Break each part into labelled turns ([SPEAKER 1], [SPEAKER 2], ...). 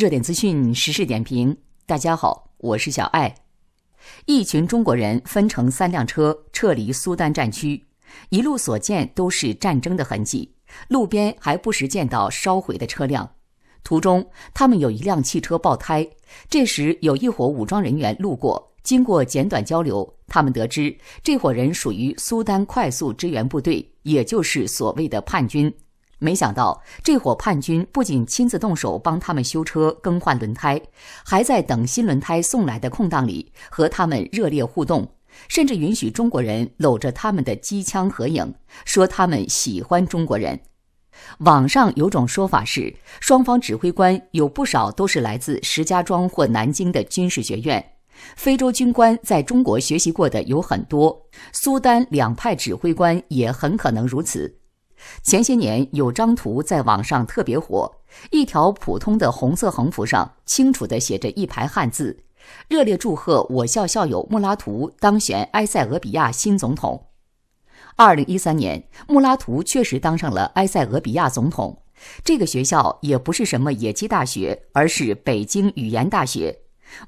[SPEAKER 1] 热点资讯、时事点评，大家好，我是小艾。一群中国人分成三辆车撤离苏丹战区，一路所见都是战争的痕迹，路边还不时见到烧毁的车辆。途中，他们有一辆汽车爆胎，这时有一伙武装人员路过，经过简短交流，他们得知这伙人属于苏丹快速支援部队，也就是所谓的叛军。没想到，这伙叛军不仅亲自动手帮他们修车、更换轮胎，还在等新轮胎送来的空档里和他们热烈互动，甚至允许中国人搂着他们的机枪合影，说他们喜欢中国人。网上有种说法是，双方指挥官有不少都是来自石家庄或南京的军事学院，非洲军官在中国学习过的有很多，苏丹两派指挥官也很可能如此。前些年有张图在网上特别火，一条普通的红色横幅上清楚地写着一排汉字：“热烈祝贺我校校友穆拉图当选埃塞俄比亚新总统。”二零一三年，穆拉图确实当上了埃塞俄比亚总统。这个学校也不是什么野鸡大学，而是北京语言大学。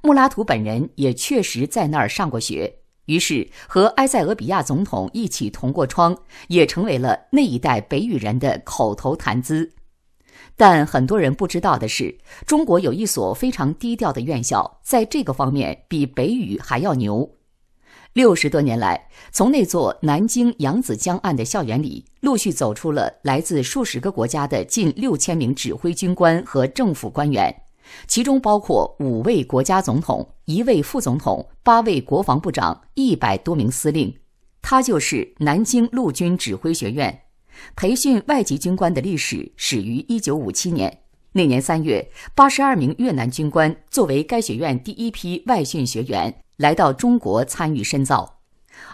[SPEAKER 1] 穆拉图本人也确实在那儿上过学。于是和埃塞俄比亚总统一起同过窗，也成为了那一代北语人的口头谈资。但很多人不知道的是，中国有一所非常低调的院校，在这个方面比北语还要牛。六十多年来，从那座南京扬子江岸的校园里，陆续走出了来自数十个国家的近六千名指挥军官和政府官员。其中包括五位国家总统、一位副总统、八位国防部长、一百多名司令。他就是南京陆军指挥学院，培训外籍军官的历史始于1957年。那年三月，八十二名越南军官作为该学院第一批外训学员来到中国参与深造。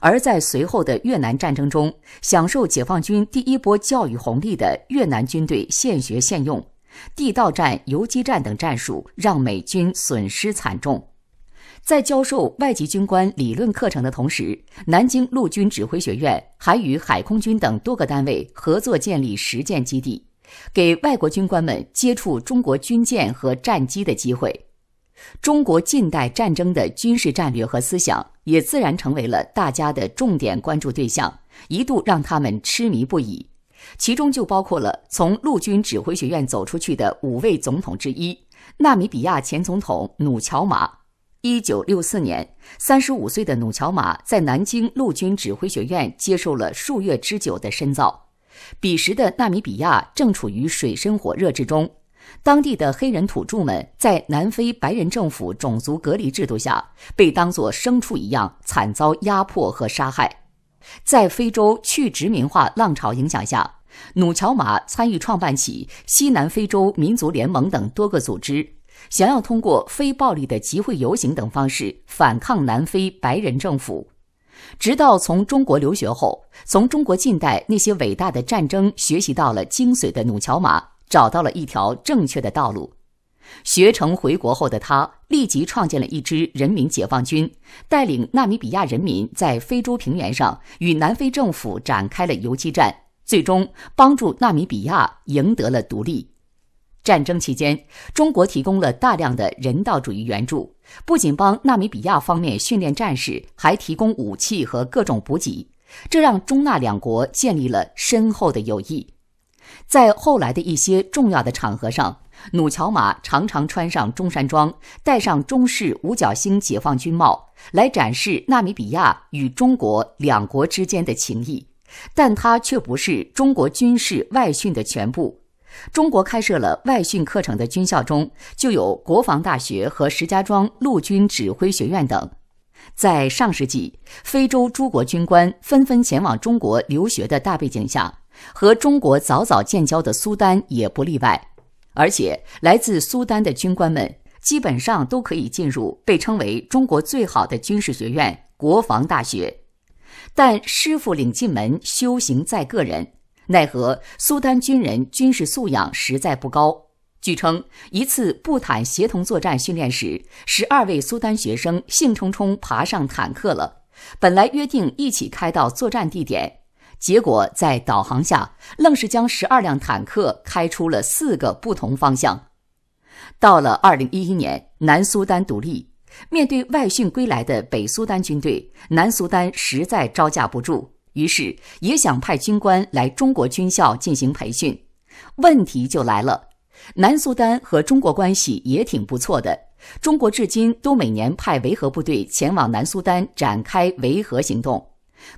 [SPEAKER 1] 而在随后的越南战争中，享受解放军第一波教育红利的越南军队现学现用。地道战、游击战等战术让美军损失惨重。在教授外籍军官理论课程的同时，南京陆军指挥学院还与海空军等多个单位合作建立实践基地，给外国军官们接触中国军舰和战机的机会。中国近代战争的军事战略和思想也自然成为了大家的重点关注对象，一度让他们痴迷不已。其中就包括了从陆军指挥学院走出去的五位总统之一——纳米比亚前总统努乔马。一九六四年三十五岁的努乔马在南京陆军指挥学院接受了数月之久的深造。彼时的纳米比亚正处于水深火热之中，当地的黑人土著们在南非白人政府种族隔离制度下，被当作牲畜一样惨遭压迫和杀害。在非洲去殖民化浪潮影响下，努乔马参与创办起西南非洲民族联盟等多个组织，想要通过非暴力的集会、游行等方式反抗南非白人政府。直到从中国留学后，从中国近代那些伟大的战争学习到了精髓的努乔马，找到了一条正确的道路。学成回国后的他，立即创建了一支人民解放军，带领纳米比亚人民在非洲平原上与南非政府展开了游击战，最终帮助纳米比亚赢得了独立。战争期间，中国提供了大量的人道主义援助，不仅帮纳米比亚方面训练战士，还提供武器和各种补给，这让中纳两国建立了深厚的友谊。在后来的一些重要的场合上，努乔马常常穿上中山装，戴上中式五角星解放军帽，来展示纳米比亚与中国两国之间的情谊。但他却不是中国军事外训的全部。中国开设了外训课程的军校中，就有国防大学和石家庄陆军指挥学院等。在上世纪，非洲诸国军官纷纷前往中国留学的大背景下，和中国早早建交的苏丹也不例外。而且，来自苏丹的军官们基本上都可以进入被称为中国最好的军事学院——国防大学。但师傅领进门，修行在个人。奈何苏丹军人军事素养实在不高。据称，一次步坦协同作战训练时，十二位苏丹学生兴冲冲爬上坦克了，本来约定一起开到作战地点。结果在导航下，愣是将十二辆坦克开出了四个不同方向。到了二零一一年，南苏丹独立，面对外训归来的北苏丹军队，南苏丹实在招架不住，于是也想派军官来中国军校进行培训。问题就来了，南苏丹和中国关系也挺不错的，中国至今都每年派维和部队前往南苏丹展开维和行动。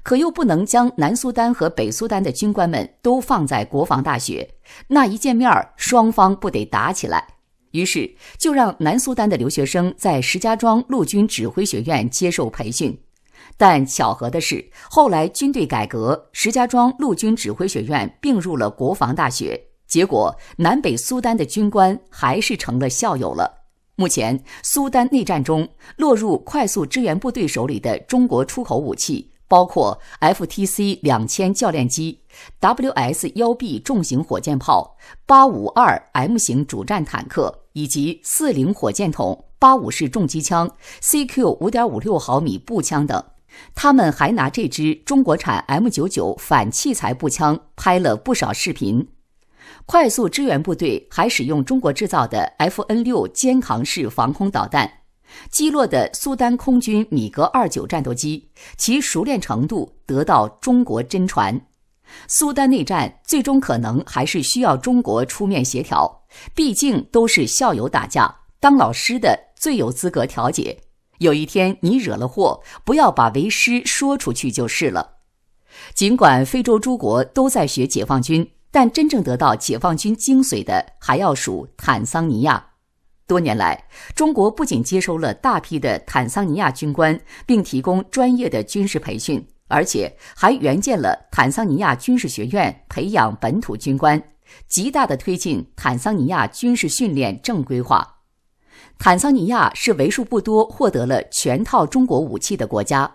[SPEAKER 1] 可又不能将南苏丹和北苏丹的军官们都放在国防大学，那一见面双方不得打起来。于是就让南苏丹的留学生在石家庄陆军指挥学院接受培训。但巧合的是，后来军队改革，石家庄陆军指挥学院并入了国防大学，结果南北苏丹的军官还是成了校友了。目前，苏丹内战中落入快速支援部队手里的中国出口武器。包括 F T C 两千教练机、W S 幺 B 重型火箭炮、八五二 M 型主战坦克以及四零火箭筒、八五式重机枪、C Q 五点五六毫米步枪等。他们还拿这支中国产 M 九九反器材步枪拍了不少视频。快速支援部队还使用中国制造的 F N 六肩扛式防空导弹。击落的苏丹空军米格二九战斗机，其熟练程度得到中国真传。苏丹内战最终可能还是需要中国出面协调，毕竟都是校友打架，当老师的最有资格调解。有一天你惹了祸，不要把为师说出去就是了。尽管非洲诸国都在学解放军，但真正得到解放军精髓的，还要数坦桑尼亚。多年来，中国不仅接收了大批的坦桑尼亚军官，并提供专业的军事培训，而且还援建了坦桑尼亚军事学院，培养本土军官，极大的推进坦桑尼亚军事训练正规化。坦桑尼亚是为数不多获得了全套中国武器的国家，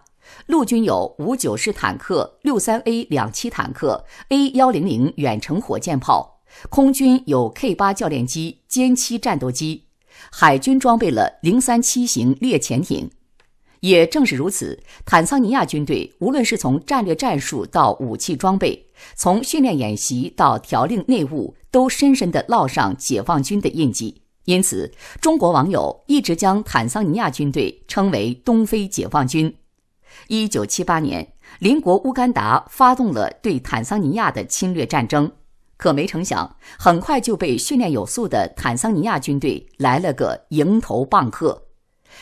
[SPEAKER 1] 陆军有五九式坦克、六三 A 两栖坦克、A 幺零零远程火箭炮，空军有 K 八教练机、歼七战斗机。海军装备了零三七型猎潜艇。也正是如此，坦桑尼亚军队无论是从战略战术到武器装备，从训练演习到条令内务，都深深地烙上解放军的印记。因此，中国网友一直将坦桑尼亚军队称为“东非解放军”。一九七八年，邻国乌干达发动了对坦桑尼亚的侵略战争。可没成想，很快就被训练有素的坦桑尼亚军队来了个迎头棒喝。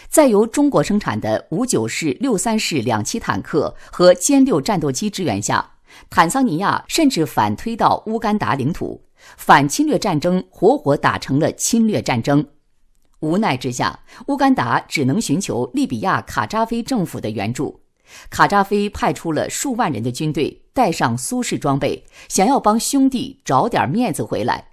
[SPEAKER 1] 在由中国生产的五九式、六三式两栖坦克和歼六战斗机支援下，坦桑尼亚甚至反推到乌干达领土，反侵略战争活活打成了侵略战争。无奈之下，乌干达只能寻求利比亚卡扎菲政府的援助。卡扎菲派出了数万人的军队，带上苏式装备，想要帮兄弟找点面子回来。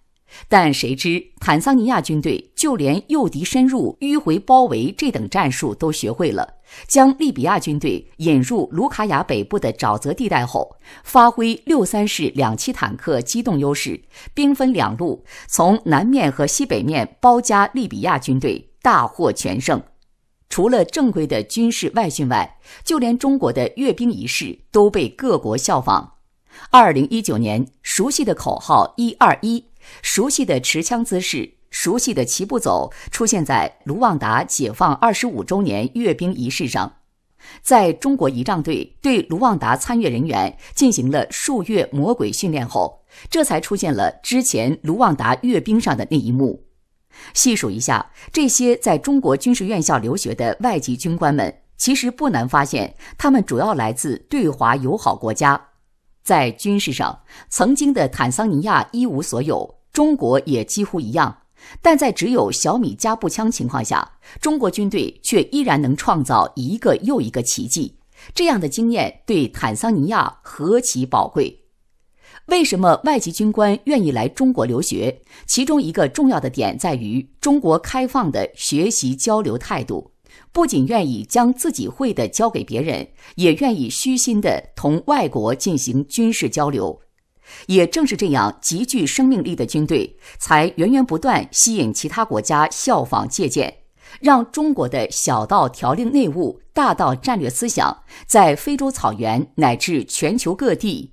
[SPEAKER 1] 但谁知坦桑尼亚军队就连诱敌深入、迂回包围这等战术都学会了。将利比亚军队引入卢卡亚北部的沼泽地带后，发挥六三式两栖坦克机动优势，兵分两路，从南面和西北面包夹利比亚军队，大获全胜。除了正规的军事外训外，就连中国的阅兵仪式都被各国效仿。二零一九年，熟悉的口号“一二一”，熟悉的持枪姿势，熟悉的齐步走，出现在卢旺达解放二十五周年阅兵仪式上。在中国仪仗队对卢旺达参阅人员进行了数月魔鬼训练后，这才出现了之前卢旺达阅兵上的那一幕。细数一下这些在中国军事院校留学的外籍军官们，其实不难发现，他们主要来自对华友好国家。在军事上，曾经的坦桑尼亚一无所有，中国也几乎一样。但在只有小米加步枪情况下，中国军队却依然能创造一个又一个奇迹。这样的经验对坦桑尼亚何其宝贵！为什么外籍军官愿意来中国留学？其中一个重要的点在于中国开放的学习交流态度，不仅愿意将自己会的教给别人，也愿意虚心的同外国进行军事交流。也正是这样极具生命力的军队，才源源不断吸引其他国家效仿借鉴，让中国的小到条令内务，大到战略思想，在非洲草原乃至全球各地。